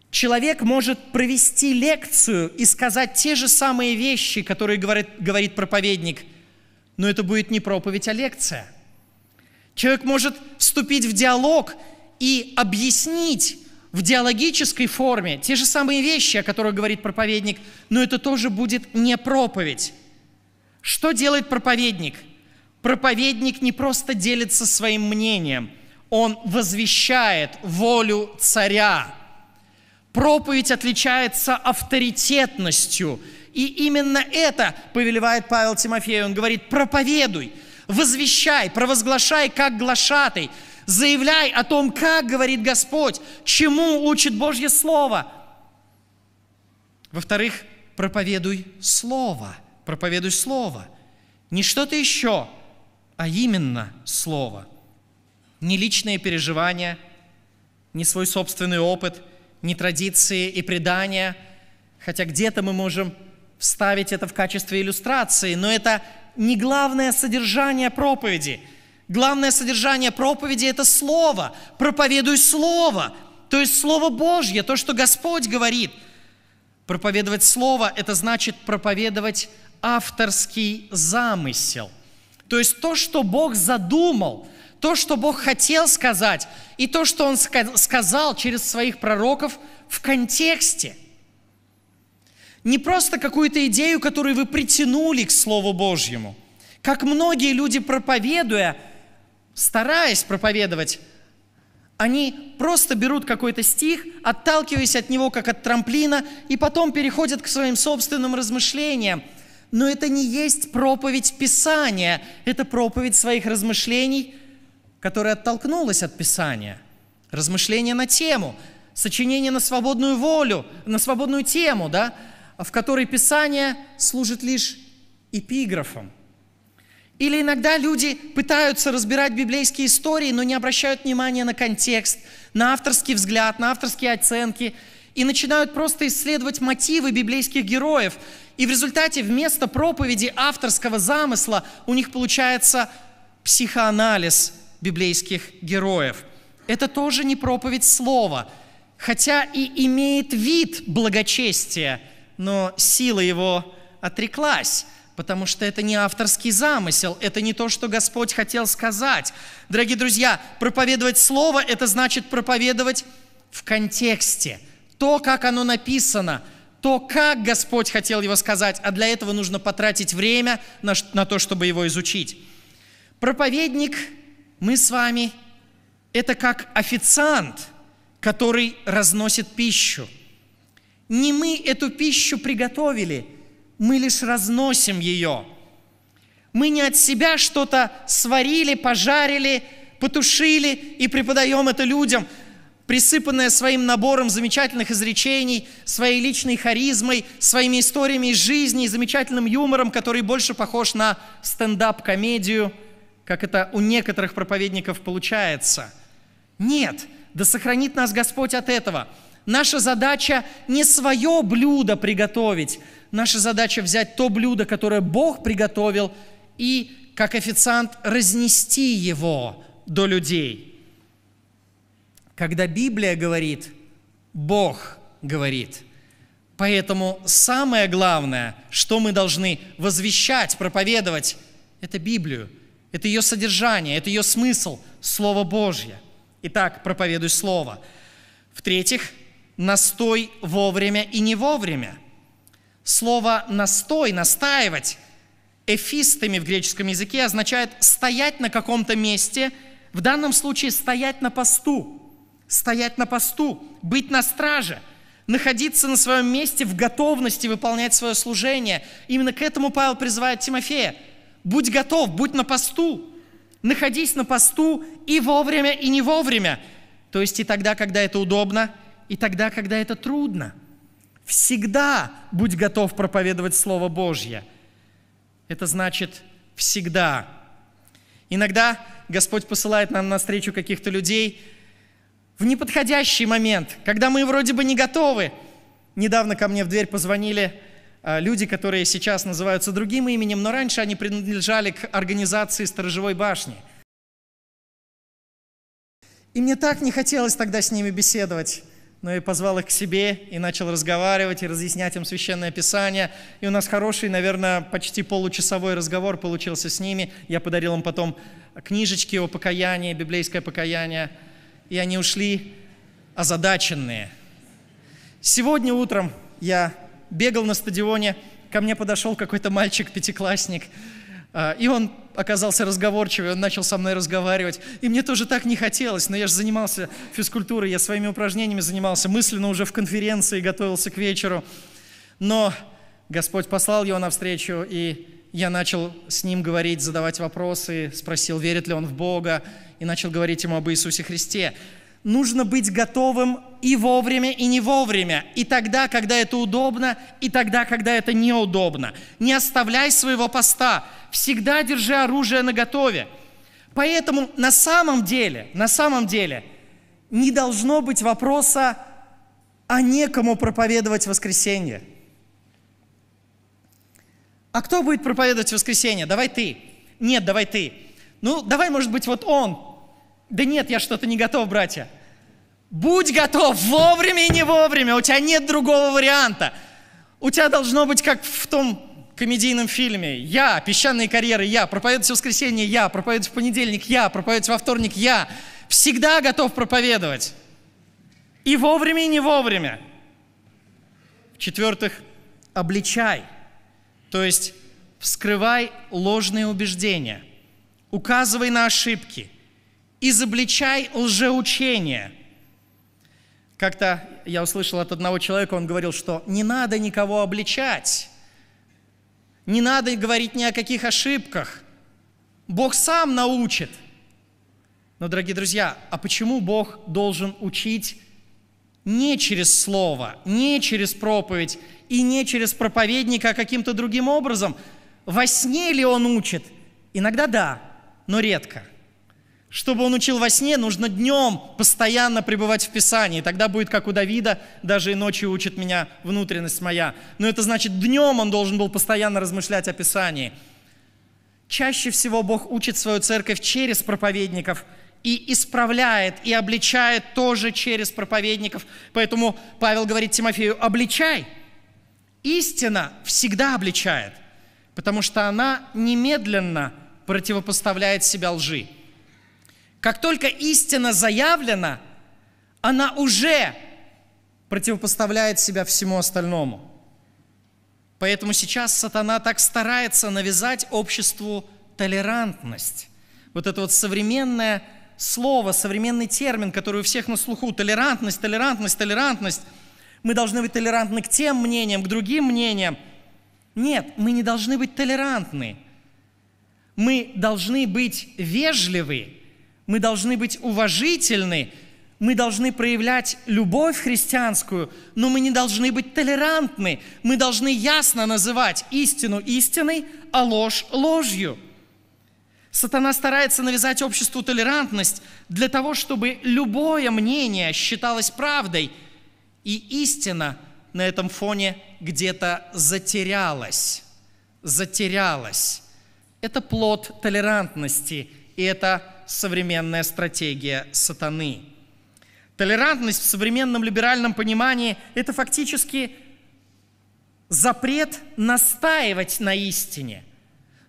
S1: Человек может провести лекцию и сказать те же самые вещи, которые говорит, говорит проповедник, но это будет не проповедь, а лекция. Человек может вступить в диалог и объяснить в диалогической форме те же самые вещи, о которых говорит проповедник, но это тоже будет не проповедь. Что делает проповедник – Проповедник не просто делится своим мнением, он возвещает волю царя. Проповедь отличается авторитетностью. И именно это повелевает Павел Тимофею. Он говорит, проповедуй, возвещай, провозглашай, как глашатый, заявляй о том, как говорит Господь, чему учит Божье Слово. Во-вторых, проповедуй Слово, проповедуй Слово. Не что-то еще – а именно Слово. Не личные переживания, не свой собственный опыт, не традиции и предания, хотя где-то мы можем вставить это в качестве иллюстрации, но это не главное содержание проповеди. Главное содержание проповеди – это Слово. Проповедуй Слово, то есть Слово Божье, то, что Господь говорит. Проповедовать Слово – это значит проповедовать авторский замысел – то есть то, что Бог задумал, то, что Бог хотел сказать, и то, что Он сказал через своих пророков в контексте. Не просто какую-то идею, которую вы притянули к Слову Божьему. Как многие люди, проповедуя, стараясь проповедовать, они просто берут какой-то стих, отталкиваясь от него как от трамплина, и потом переходят к своим собственным размышлениям – но это не есть проповедь Писания, это проповедь своих размышлений, которая оттолкнулась от Писания. Размышления на тему, сочинение на свободную волю, на свободную тему, да, в которой Писание служит лишь эпиграфом. Или иногда люди пытаются разбирать библейские истории, но не обращают внимания на контекст, на авторский взгляд, на авторские оценки – и начинают просто исследовать мотивы библейских героев. И в результате вместо проповеди авторского замысла у них получается психоанализ библейских героев. Это тоже не проповедь слова, хотя и имеет вид благочестия, но сила его отреклась, потому что это не авторский замысел, это не то, что Господь хотел сказать. Дорогие друзья, проповедовать слово – это значит проповедовать в контексте – то, как оно написано, то, как Господь хотел его сказать, а для этого нужно потратить время на, на то, чтобы его изучить. Проповедник, мы с вами, это как официант, который разносит пищу. Не мы эту пищу приготовили, мы лишь разносим ее. Мы не от себя что-то сварили, пожарили, потушили и преподаем это людям – присыпанная своим набором замечательных изречений, своей личной харизмой, своими историями из жизни и замечательным юмором, который больше похож на стендап-комедию, как это у некоторых проповедников получается. Нет, да сохранит нас Господь от этого. Наша задача не свое блюдо приготовить, наша задача взять то блюдо, которое Бог приготовил, и как официант разнести его до людей – когда Библия говорит, Бог говорит. Поэтому самое главное, что мы должны возвещать, проповедовать, это Библию, это ее содержание, это ее смысл, Слово Божье. Итак, проповедуй Слово. В-третьих, настой вовремя и не вовремя. Слово «настой», «настаивать» эфистами в греческом языке означает «стоять на каком-то месте», в данном случае «стоять на посту» стоять на посту, быть на страже, находиться на своем месте в готовности выполнять свое служение. Именно к этому Павел призывает Тимофея. Будь готов, будь на посту, находись на посту и вовремя, и не вовремя. То есть и тогда, когда это удобно, и тогда, когда это трудно. Всегда будь готов проповедовать Слово Божье. Это значит всегда. Иногда Господь посылает нам на встречу каких-то людей, в неподходящий момент, когда мы вроде бы не готовы. Недавно ко мне в дверь позвонили э, люди, которые сейчас называются другим именем, но раньше они принадлежали к организации «Сторожевой башни». И мне так не хотелось тогда с ними беседовать, но я позвал их к себе и начал разговаривать и разъяснять им Священное Писание. И у нас хороший, наверное, почти получасовой разговор получился с ними. Я подарил им потом книжечки о покаянии, библейское покаяние – и они ушли озадаченные. Сегодня утром я бегал на стадионе, ко мне подошел какой-то мальчик, пятиклассник, э, и он оказался разговорчивый, он начал со мной разговаривать. И мне тоже так не хотелось, но я же занимался физкультурой, я своими упражнениями занимался, мысленно уже в конференции готовился к вечеру. Но Господь послал его навстречу, и я начал с ним говорить, задавать вопросы, спросил, верит ли он в Бога, и начал говорить ему об Иисусе Христе. Нужно быть готовым и вовремя, и не вовремя, и тогда, когда это удобно, и тогда, когда это неудобно. Не оставляй своего поста, всегда держи оружие наготове. Поэтому на самом деле, на самом деле, не должно быть вопроса, а некому проповедовать воскресенье – а кто будет проповедовать в воскресенье? Давай ты. Нет, давай ты. Ну, давай, может быть, вот он. Да нет, я что-то не готов, братья. Будь готов вовремя и не вовремя. У тебя нет другого варианта. У тебя должно быть, как в том комедийном фильме. Я, песчаные карьеры, я, проповедовать в воскресенье, я, проповедовать в понедельник, я, проповедовать во вторник, я. Всегда готов проповедовать. И вовремя, и не вовремя. В-четвертых, обличай – то есть вскрывай ложные убеждения, указывай на ошибки, изобличай лжеучения. Как-то я услышал от одного человека, он говорил, что не надо никого обличать, не надо говорить ни о каких ошибках, Бог сам научит. Но, дорогие друзья, а почему Бог должен учить не через слово, не через проповедь, и не через проповедника, а каким-то другим образом. Во сне ли он учит? Иногда да, но редко. Чтобы он учил во сне, нужно днем постоянно пребывать в Писании. Тогда будет, как у Давида, даже и ночью учит меня внутренность моя. Но это значит, днем он должен был постоянно размышлять о Писании. Чаще всего Бог учит свою церковь через проповедников и исправляет, и обличает тоже через проповедников. Поэтому Павел говорит Тимофею, обличай – Истина всегда обличает, потому что она немедленно противопоставляет себя лжи. Как только истина заявлена, она уже противопоставляет себя всему остальному. Поэтому сейчас сатана так старается навязать обществу толерантность. Вот это вот современное слово, современный термин, который у всех на слуху – толерантность, толерантность, толерантность – мы должны быть толерантны к тем мнениям, к другим мнениям. Нет, мы не должны быть толерантны. Мы должны быть вежливы, мы должны быть уважительны, мы должны проявлять любовь христианскую, но мы не должны быть толерантны. Мы должны ясно называть истину истиной, а ложь ложью. Сатана старается навязать обществу толерантность для того, чтобы любое мнение считалось правдой – и истина на этом фоне где-то затерялась. Затерялась. Это плод толерантности, и это современная стратегия сатаны. Толерантность в современном либеральном понимании – это фактически запрет настаивать на истине.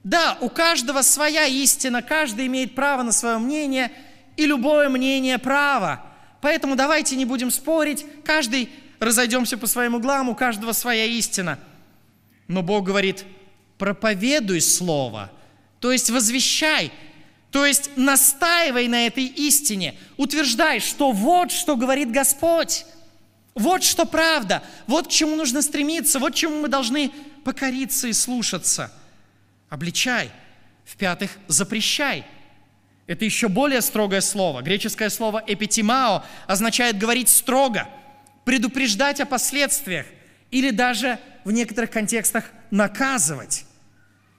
S1: Да, у каждого своя истина, каждый имеет право на свое мнение, и любое мнение право – Поэтому давайте не будем спорить, каждый разойдемся по своим углам, у каждого своя истина. Но Бог говорит, проповедуй Слово, то есть возвещай, то есть настаивай на этой истине, утверждай, что вот что говорит Господь, вот что правда, вот к чему нужно стремиться, вот чему мы должны покориться и слушаться. Обличай. В-пятых, запрещай – это еще более строгое слово. Греческое слово «эпитимао» означает «говорить строго», «предупреждать о последствиях» или даже в некоторых контекстах «наказывать».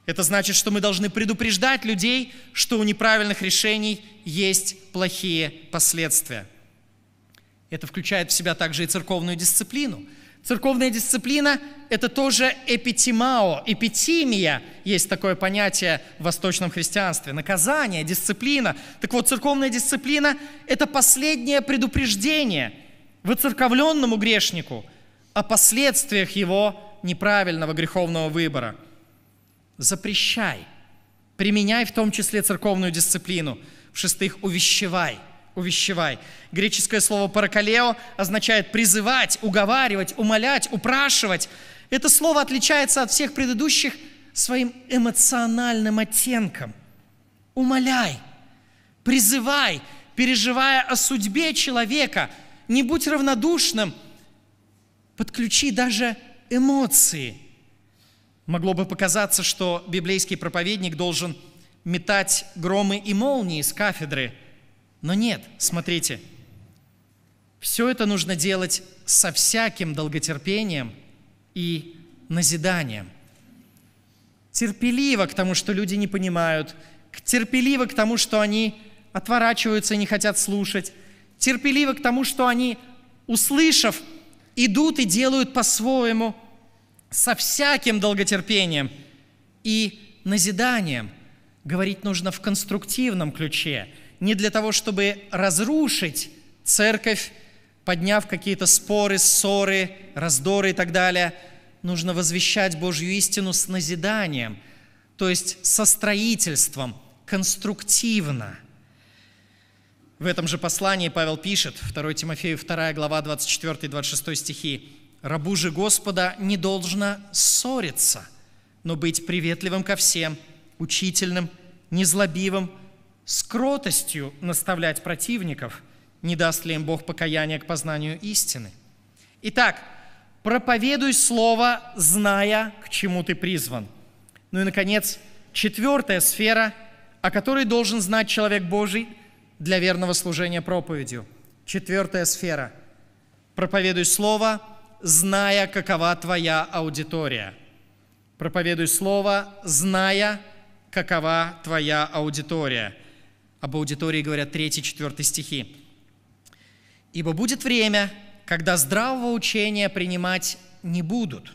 S1: Это значит, что мы должны предупреждать людей, что у неправильных решений есть плохие последствия. Это включает в себя также и церковную дисциплину – Церковная дисциплина – это тоже эпитимао, эпитимия, есть такое понятие в восточном христианстве, наказание, дисциплина. Так вот, церковная дисциплина – это последнее предупреждение выцерковленному грешнику о последствиях его неправильного греховного выбора. Запрещай, применяй в том числе церковную дисциплину, в-шестых, увещевай – увещевай. Греческое слово «паракалео» означает призывать, уговаривать, умолять, упрашивать. Это слово отличается от всех предыдущих своим эмоциональным оттенком. Умоляй, призывай, переживая о судьбе человека, не будь равнодушным, подключи даже эмоции. Могло бы показаться, что библейский проповедник должен метать громы и молнии с кафедры – но нет, смотрите, все это нужно делать со всяким долготерпением и назиданием. Терпеливо к тому, что люди не понимают, терпеливо к тому, что они отворачиваются и не хотят слушать, терпеливо к тому, что они, услышав, идут и делают по-своему, со всяким долготерпением и назиданием. Говорить нужно в конструктивном ключе – не для того, чтобы разрушить церковь, подняв какие-то споры, ссоры, раздоры и так далее. Нужно возвещать Божью истину с назиданием, то есть со строительством, конструктивно. В этом же послании Павел пишет, 2 Тимофею 2 глава 24-26 стихи, «Рабу же Господа не должно ссориться, но быть приветливым ко всем, учительным, незлобивым, скротостью наставлять противников, не даст ли им Бог покаяние к познанию истины. Итак, проповедуй слово, зная, к чему ты призван. Ну и, наконец, четвертая сфера, о которой должен знать человек Божий для верного служения проповедью. Четвертая сфера. Проповедуй слово, зная, какова твоя аудитория. Проповедуй слово, зная, какова твоя аудитория – об аудитории говорят 3-4 стихи. «Ибо будет время, когда здравого учения принимать не будут,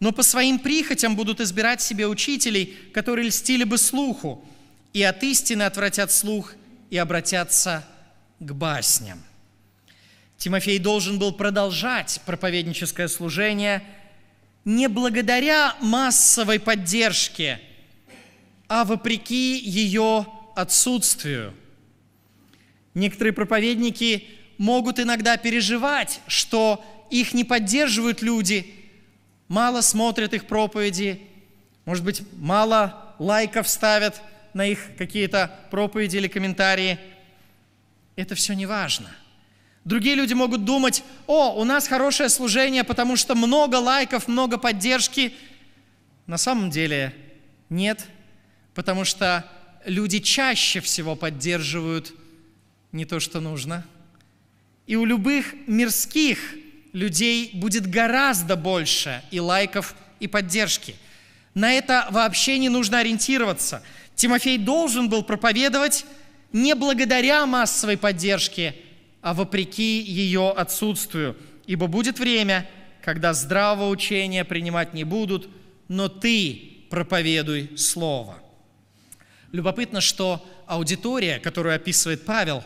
S1: но по своим прихотям будут избирать себе учителей, которые льстили бы слуху, и от истины отвратят слух и обратятся к басням». Тимофей должен был продолжать проповедническое служение не благодаря массовой поддержке, а вопреки ее отсутствию. Некоторые проповедники могут иногда переживать, что их не поддерживают люди, мало смотрят их проповеди, может быть, мало лайков ставят на их какие-то проповеди или комментарии. Это все не важно. Другие люди могут думать, о, у нас хорошее служение, потому что много лайков, много поддержки. На самом деле нет, потому что люди чаще всего поддерживают не то, что нужно. И у любых мирских людей будет гораздо больше и лайков, и поддержки. На это вообще не нужно ориентироваться. Тимофей должен был проповедовать не благодаря массовой поддержке, а вопреки ее отсутствию. Ибо будет время, когда здравого учения принимать не будут, но ты проповедуй Слово. Любопытно, что аудитория, которую описывает Павел,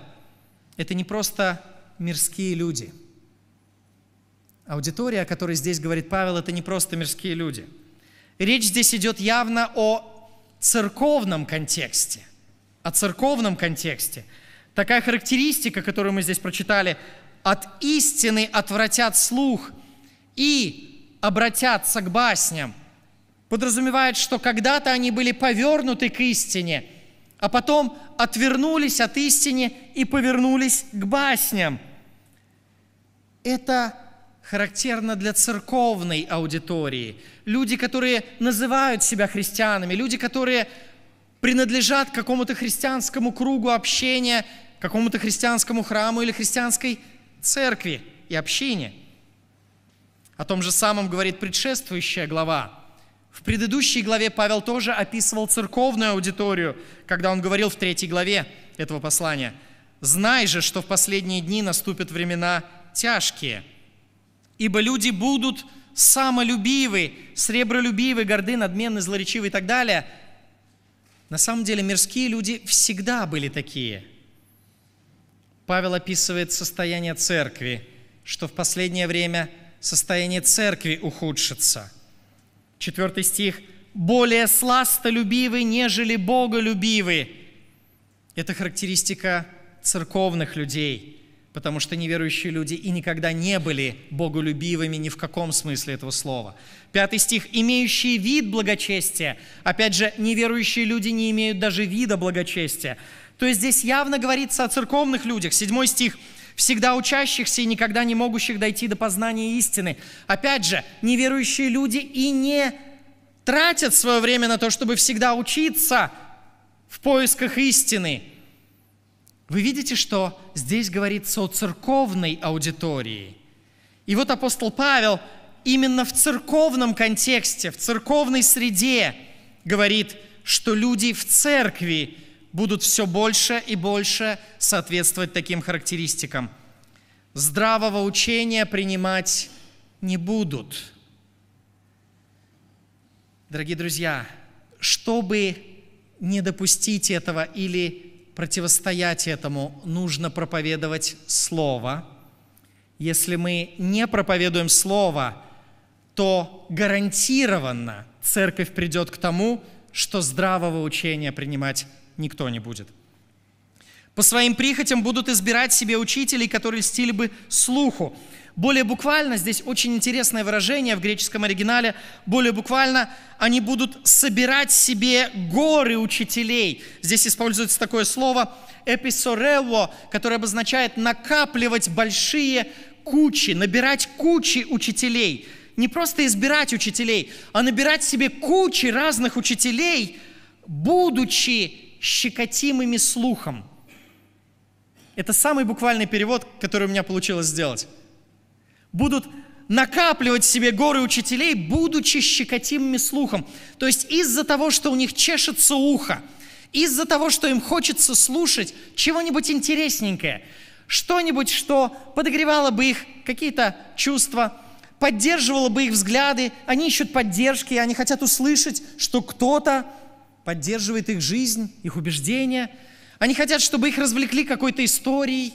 S1: это не просто мирские люди. Аудитория, о которой здесь говорит Павел, это не просто мирские люди. Речь здесь идет явно о церковном контексте. О церковном контексте. Такая характеристика, которую мы здесь прочитали, от истины отвратят слух и обратятся к басням подразумевает, что когда-то они были повернуты к истине, а потом отвернулись от истины и повернулись к басням. Это характерно для церковной аудитории. Люди, которые называют себя христианами, люди, которые принадлежат к какому-то христианскому кругу общения, какому-то христианскому храму или христианской церкви и общине. О том же самом говорит предшествующая глава. В предыдущей главе Павел тоже описывал церковную аудиторию, когда он говорил в третьей главе этого послания. «Знай же, что в последние дни наступят времена тяжкие, ибо люди будут самолюбивы, сребролюбивы, горды, надменны, злоречивы и так далее». На самом деле мирские люди всегда были такие. Павел описывает состояние церкви, что в последнее время состояние церкви ухудшится – Четвертый стих, «более сластолюбивы, нежели боголюбивы». Это характеристика церковных людей, потому что неверующие люди и никогда не были боголюбивыми ни в каком смысле этого слова. Пятый стих. «Имеющие вид благочестия». Опять же, неверующие люди не имеют даже вида благочестия. То есть здесь явно говорится о церковных людях. Седьмой стих всегда учащихся и никогда не могущих дойти до познания истины. Опять же, неверующие люди и не тратят свое время на то, чтобы всегда учиться в поисках истины. Вы видите, что здесь говорится о церковной аудитории. И вот апостол Павел именно в церковном контексте, в церковной среде говорит, что люди в церкви будут все больше и больше соответствовать таким характеристикам. Здравого учения принимать не будут. Дорогие друзья, чтобы не допустить этого или противостоять этому, нужно проповедовать Слово. Если мы не проповедуем Слово, то гарантированно церковь придет к тому, что здравого учения принимать никто не будет. По своим прихотям будут избирать себе учителей, которые стили бы слуху. Более буквально, здесь очень интересное выражение в греческом оригинале, более буквально, они будут собирать себе горы учителей. Здесь используется такое слово «эписорево», которое обозначает накапливать большие кучи, набирать кучи учителей. Не просто избирать учителей, а набирать себе кучи разных учителей, будучи щекотимыми слухом. Это самый буквальный перевод, который у меня получилось сделать. Будут накапливать себе горы учителей, будучи щекотимыми слухом. То есть из-за того, что у них чешется ухо, из-за того, что им хочется слушать чего-нибудь интересненькое, что-нибудь, что подогревало бы их какие-то чувства, поддерживало бы их взгляды, они ищут поддержки, они хотят услышать, что кто-то поддерживает их жизнь, их убеждения. Они хотят, чтобы их развлекли какой-то историей.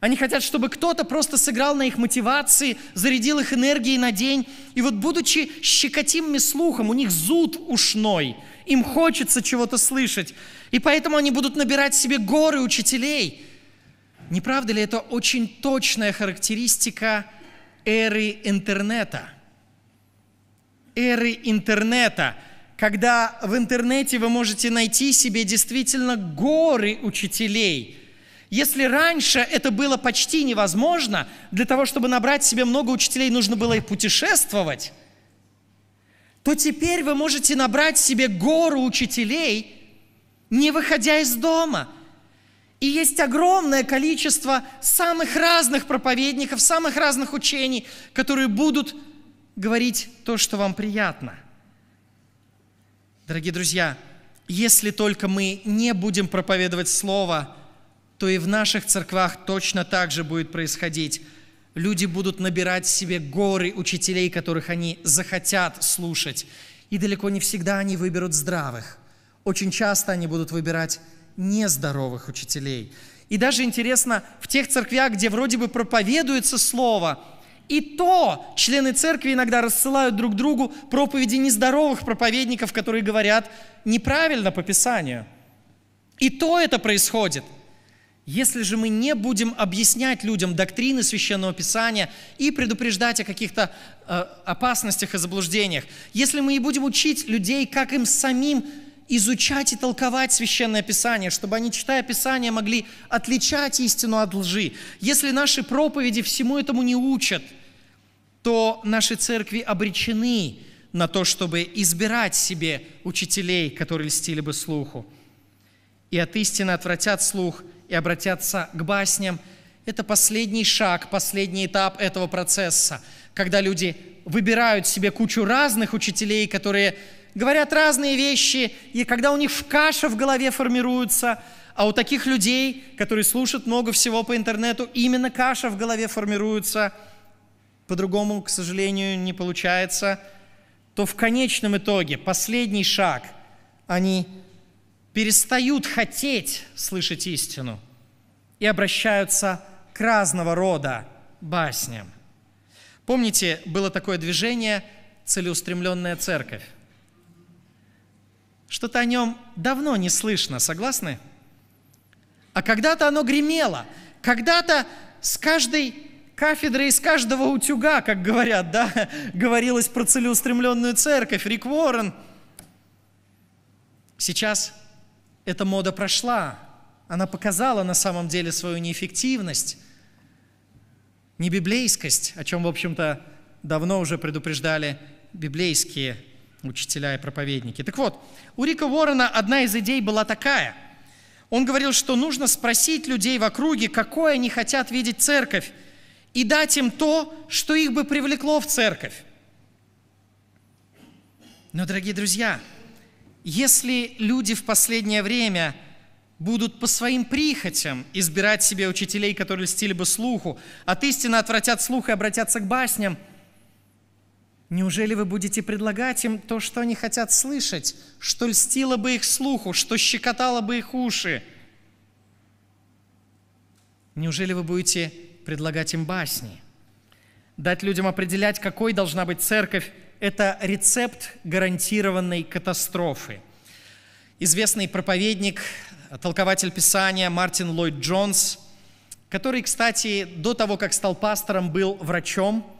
S1: Они хотят, чтобы кто-то просто сыграл на их мотивации, зарядил их энергией на день. И вот будучи щекотимыми слухом, у них зуд ушной, им хочется чего-то слышать. И поэтому они будут набирать себе горы учителей. Не правда ли это очень точная характеристика эры интернета? Эры интернета – когда в интернете вы можете найти себе действительно горы учителей. Если раньше это было почти невозможно, для того, чтобы набрать себе много учителей, нужно было и путешествовать, то теперь вы можете набрать себе гору учителей, не выходя из дома – и есть огромное количество самых разных проповедников, самых разных учений, которые будут говорить то, что вам приятно – Дорогие друзья, если только мы не будем проповедовать Слово, то и в наших церквах точно так же будет происходить. Люди будут набирать себе горы учителей, которых они захотят слушать. И далеко не всегда они выберут здравых. Очень часто они будут выбирать нездоровых учителей. И даже интересно, в тех церквях, где вроде бы проповедуется Слово – и то члены церкви иногда рассылают друг другу проповеди нездоровых проповедников, которые говорят неправильно по Писанию. И то это происходит. Если же мы не будем объяснять людям доктрины священного писания и предупреждать о каких-то э, опасностях и заблуждениях, если мы не будем учить людей, как им самим изучать и толковать священное писание, чтобы они, читая писание, могли отличать истину от лжи, если наши проповеди всему этому не учат – то наши церкви обречены на то, чтобы избирать себе учителей, которые льстили бы слуху. И от истины отвратят слух и обратятся к басням. Это последний шаг, последний этап этого процесса, когда люди выбирают себе кучу разных учителей, которые говорят разные вещи, и когда у них в каша в голове формируется, а у таких людей, которые слушают много всего по интернету, именно каша в голове формируется – по-другому, к сожалению, не получается, то в конечном итоге, последний шаг, они перестают хотеть слышать истину и обращаются к разного рода басням. Помните, было такое движение «Целеустремленная церковь». Что-то о нем давно не слышно, согласны? А когда-то оно гремело, когда-то с каждой кафедры из каждого утюга, как говорят, да, говорилось про целеустремленную церковь, Рик Уоррен. Сейчас эта мода прошла, она показала на самом деле свою неэффективность, небиблейскость, о чем, в общем-то, давно уже предупреждали библейские учителя и проповедники. Так вот, у Рика Уоррена одна из идей была такая. Он говорил, что нужно спросить людей в округе, какой они хотят видеть церковь, и дать им то, что их бы привлекло в церковь. Но, дорогие друзья, если люди в последнее время будут по своим прихотям избирать себе учителей, которые льстили бы слуху, от истины отвратят слух и обратятся к басням, неужели вы будете предлагать им то, что они хотят слышать, что льстило бы их слуху, что щекотало бы их уши? Неужели вы будете предлагать им басни, дать людям определять, какой должна быть церковь, это рецепт гарантированной катастрофы. Известный проповедник, толкователь Писания Мартин Ллойд Джонс, который, кстати, до того, как стал пастором, был врачом,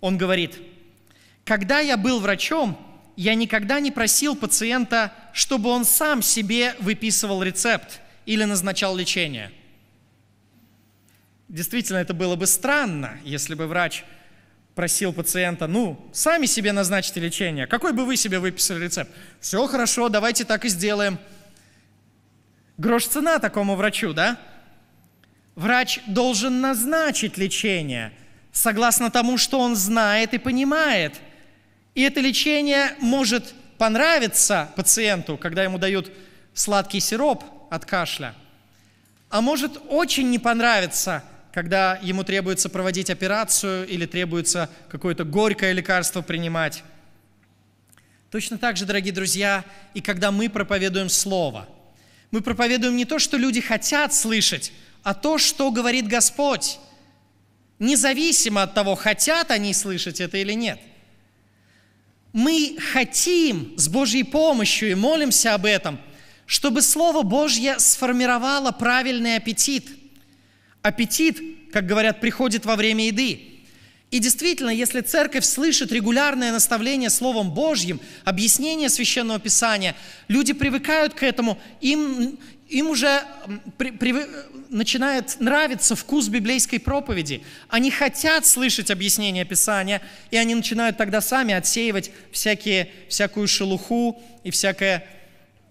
S1: он говорит, «Когда я был врачом, я никогда не просил пациента, чтобы он сам себе выписывал рецепт или назначал лечение. Действительно, это было бы странно, если бы врач просил пациента, ну, сами себе назначьте лечение, какой бы вы себе выписали рецепт? Все хорошо, давайте так и сделаем. Грош цена такому врачу, да? Врач должен назначить лечение согласно тому, что он знает и понимает. И это лечение может понравиться пациенту, когда ему дают сладкий сироп от кашля, а может очень не понравиться – когда ему требуется проводить операцию или требуется какое-то горькое лекарство принимать. Точно так же, дорогие друзья, и когда мы проповедуем Слово. Мы проповедуем не то, что люди хотят слышать, а то, что говорит Господь. Независимо от того, хотят они слышать это или нет. Мы хотим с Божьей помощью и молимся об этом, чтобы Слово Божье сформировало правильный аппетит – аппетит, как говорят, приходит во время еды. И действительно, если церковь слышит регулярное наставление Словом Божьим, объяснение Священного Писания, люди привыкают к этому, им, им уже при, при, начинает нравиться вкус библейской проповеди. Они хотят слышать объяснение Писания, и они начинают тогда сами отсеивать всякие, всякую шелуху и всякое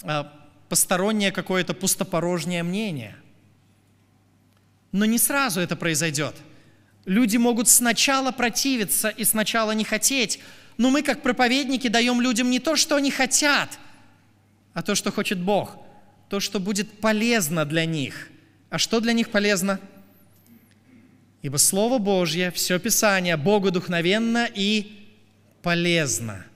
S1: э, постороннее какое-то пустопорожнее мнение – но не сразу это произойдет. Люди могут сначала противиться и сначала не хотеть, но мы как проповедники даем людям не то, что они хотят, а то, что хочет Бог, то, что будет полезно для них. А что для них полезно? Ибо Слово Божье, все Писание Богодухновенно и полезно –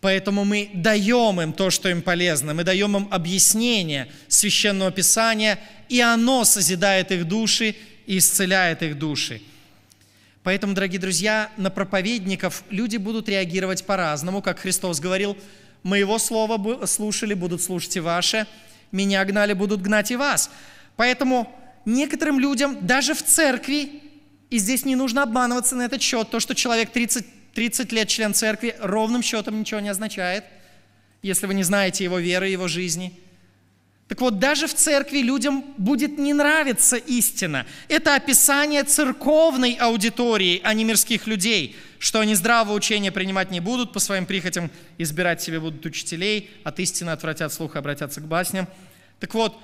S1: Поэтому мы даем им то, что им полезно, мы даем им объяснение священного писания, и оно созидает их души и исцеляет их души. Поэтому, дорогие друзья, на проповедников люди будут реагировать по-разному, как Христос говорил, моего слова слушали, будут слушать и ваше, меня гнали, будут гнать и вас. Поэтому некоторым людям даже в церкви, и здесь не нужно обманываться на этот счет, то, что человек 30 30 лет член церкви ровным счетом ничего не означает, если вы не знаете его веры, его жизни. Так вот, даже в церкви людям будет не нравиться истина. Это описание церковной аудитории, а не мирских людей, что они здравого учения принимать не будут, по своим прихотям избирать себе будут учителей, от истины отвратят слух и обратятся к басням. Так вот,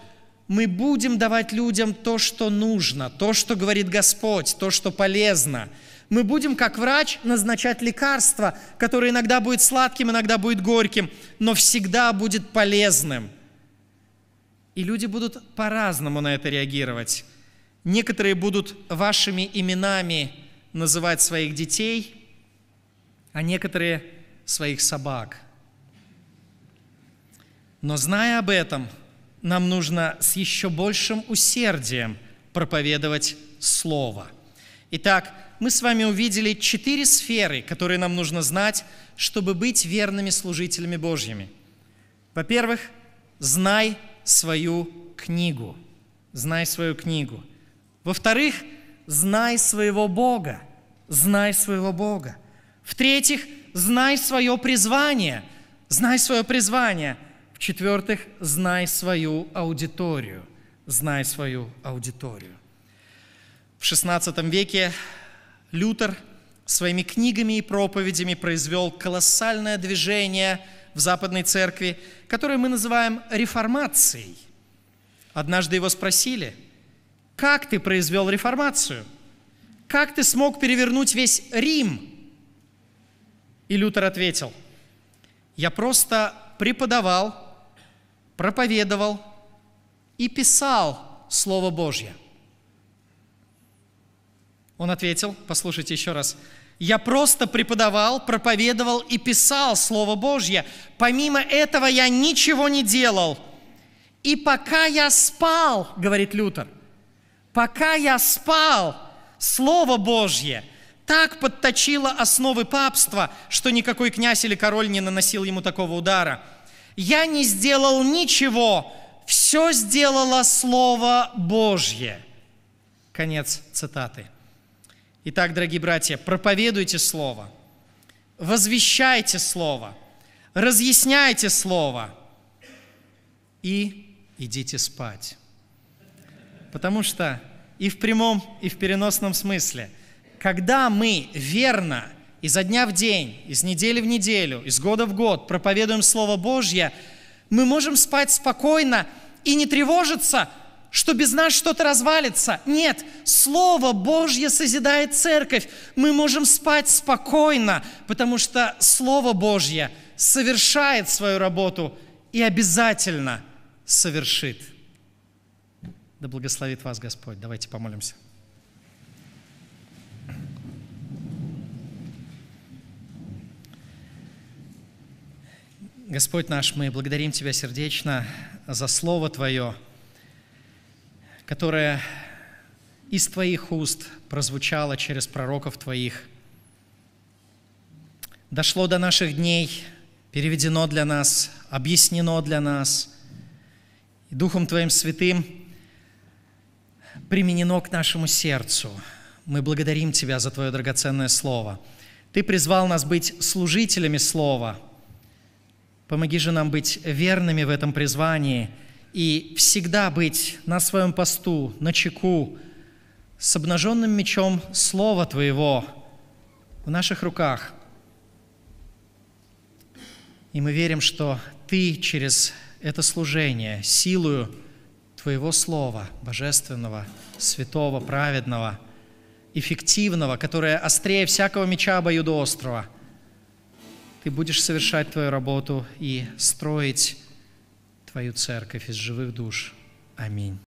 S1: мы будем давать людям то, что нужно, то, что говорит Господь, то, что полезно – мы будем, как врач, назначать лекарство, которое иногда будет сладким, иногда будет горьким, но всегда будет полезным. И люди будут по-разному на это реагировать. Некоторые будут вашими именами называть своих детей, а некоторые своих собак. Но зная об этом, нам нужно с еще большим усердием проповедовать Слово. Итак, мы с вами увидели четыре сферы, которые нам нужно знать, чтобы быть верными служителями Божьими. Во-первых, знай свою книгу. Знай свою книгу. Во-вторых, знай своего Бога. Знай своего Бога. В-третьих, знай свое призвание. Знай свое призвание. В-четвертых, знай свою аудиторию. Знай свою аудиторию. В XVI веке Лютер своими книгами и проповедями произвел колоссальное движение в Западной Церкви, которое мы называем реформацией. Однажды его спросили, как ты произвел реформацию? Как ты смог перевернуть весь Рим? И Лютер ответил, я просто преподавал, проповедовал и писал Слово Божье – он ответил, послушайте еще раз, я просто преподавал, проповедовал и писал Слово Божье. Помимо этого я ничего не делал. И пока я спал, говорит Лютер, пока я спал, Слово Божье так подточило основы папства, что никакой князь или король не наносил ему такого удара. Я не сделал ничего, все сделало Слово Божье. Конец цитаты. Итак, дорогие братья, проповедуйте Слово, возвещайте Слово, разъясняйте Слово и идите спать. Потому что и в прямом, и в переносном смысле, когда мы верно изо дня в день, из недели в неделю, из года в год проповедуем Слово Божье, мы можем спать спокойно и не тревожиться – что без нас что-то развалится. Нет, Слово Божье созидает церковь. Мы можем спать спокойно, потому что Слово Божье совершает свою работу и обязательно совершит. Да благословит вас Господь. Давайте помолимся. Господь наш, мы благодарим Тебя сердечно за Слово Твое – которое из Твоих уст прозвучало через пророков Твоих, дошло до наших дней, переведено для нас, объяснено для нас, и Духом Твоим Святым применено к нашему сердцу. Мы благодарим Тебя за Твое драгоценное Слово. Ты призвал нас быть служителями Слова. Помоги же нам быть верными в этом призвании – и всегда быть на своем посту, на чеку, с обнаженным мечом Слова Твоего в наших руках. И мы верим, что Ты через это служение, силою Твоего Слова, Божественного, Святого, Праведного, эффективного, которое острее всякого меча обоюдоострого, Ты будешь совершать Твою работу и строить Твою церковь из живых душ. Аминь.